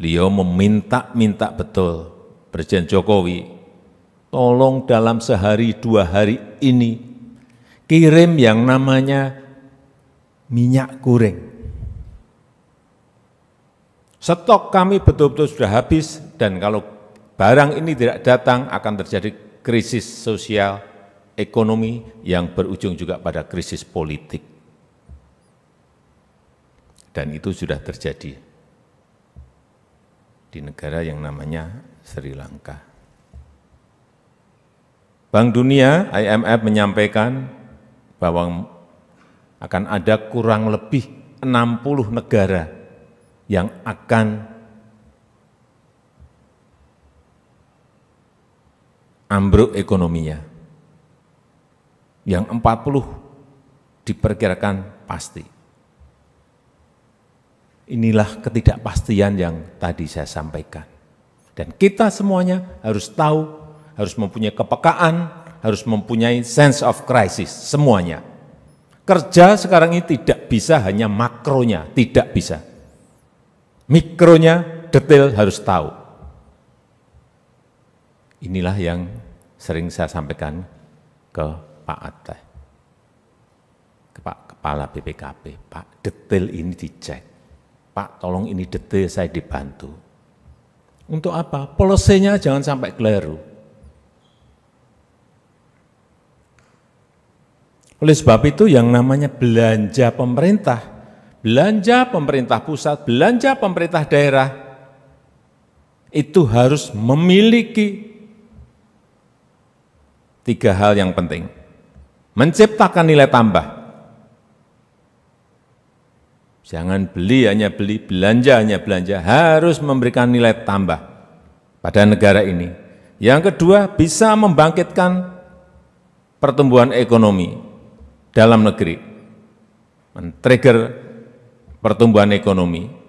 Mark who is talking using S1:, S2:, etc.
S1: Beliau meminta-minta betul Presiden Jokowi, tolong dalam sehari dua hari ini kirim yang namanya minyak goreng. Stok kami betul-betul sudah habis dan kalau barang ini tidak datang akan terjadi krisis sosial, ekonomi yang berujung juga pada krisis politik. Dan itu sudah terjadi di negara yang namanya Sri Lanka. Bank Dunia IMF menyampaikan bahwa akan ada kurang lebih 60 negara yang akan ambruk ekonominya. Yang 40 diperkirakan pasti. Inilah ketidakpastian yang tadi saya sampaikan. Dan kita semuanya harus tahu, harus mempunyai kepekaan, harus mempunyai sense of crisis, semuanya. Kerja sekarang ini tidak bisa hanya makronya, tidak bisa. Mikronya detail harus tahu. Inilah yang sering saya sampaikan ke Pak Ateh, ke Pak Kepala BPKP, Pak detail ini dicek. Pak tolong ini detail saya dibantu. Untuk apa? Polosenya jangan sampai keliru. Oleh sebab itu yang namanya belanja pemerintah, belanja pemerintah pusat, belanja pemerintah daerah, itu harus memiliki tiga hal yang penting. Menciptakan nilai tambah, Jangan beli hanya beli, belanja hanya belanja, harus memberikan nilai tambah pada negara ini. Yang kedua, bisa membangkitkan pertumbuhan ekonomi dalam negeri, men-trigger pertumbuhan ekonomi.